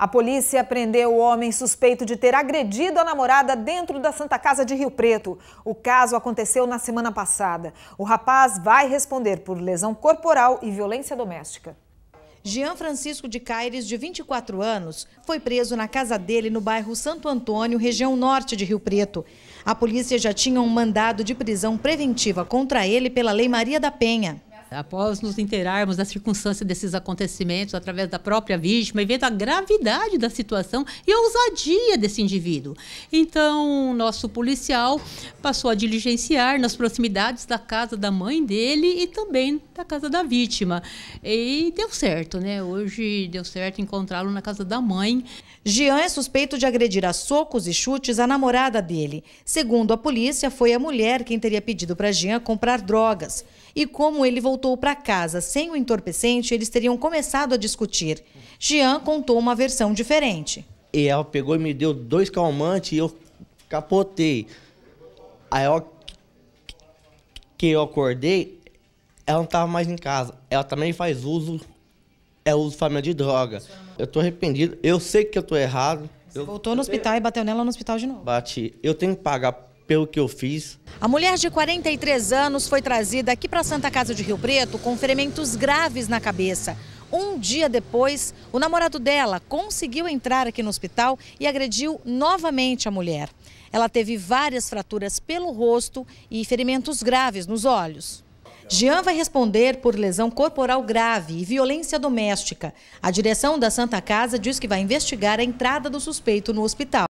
A polícia prendeu o homem suspeito de ter agredido a namorada dentro da Santa Casa de Rio Preto. O caso aconteceu na semana passada. O rapaz vai responder por lesão corporal e violência doméstica. Jean Francisco de Caires, de 24 anos, foi preso na casa dele no bairro Santo Antônio, região norte de Rio Preto. A polícia já tinha um mandado de prisão preventiva contra ele pela Lei Maria da Penha após nos inteirarmos da circunstância desses acontecimentos através da própria vítima e vendo a gravidade da situação e a ousadia desse indivíduo. Então, nosso policial passou a diligenciar nas proximidades da casa da mãe dele e também da casa da vítima. E deu certo, né? Hoje deu certo encontrá-lo na casa da mãe. Jean é suspeito de agredir a socos e chutes a namorada dele. Segundo a polícia, foi a mulher quem teria pedido para Jean comprar drogas. E como ele voltou voltou para casa sem o entorpecente, eles teriam começado a discutir. Jean contou uma versão diferente. E ela pegou e me deu dois calmantes e eu capotei. Aí eu, que eu acordei, ela não estava mais em casa. Ela também faz uso, é uso família de droga. Eu tô arrependido, eu sei que eu tô errado. Você eu, voltou no hospital eu, e bateu nela no hospital de novo. Bati. Eu tenho que pagar pelo que eu fiz. A mulher de 43 anos foi trazida aqui para a Santa Casa de Rio Preto com ferimentos graves na cabeça. Um dia depois, o namorado dela conseguiu entrar aqui no hospital e agrediu novamente a mulher. Ela teve várias fraturas pelo rosto e ferimentos graves nos olhos. Jean vai responder por lesão corporal grave e violência doméstica. A direção da Santa Casa diz que vai investigar a entrada do suspeito no hospital.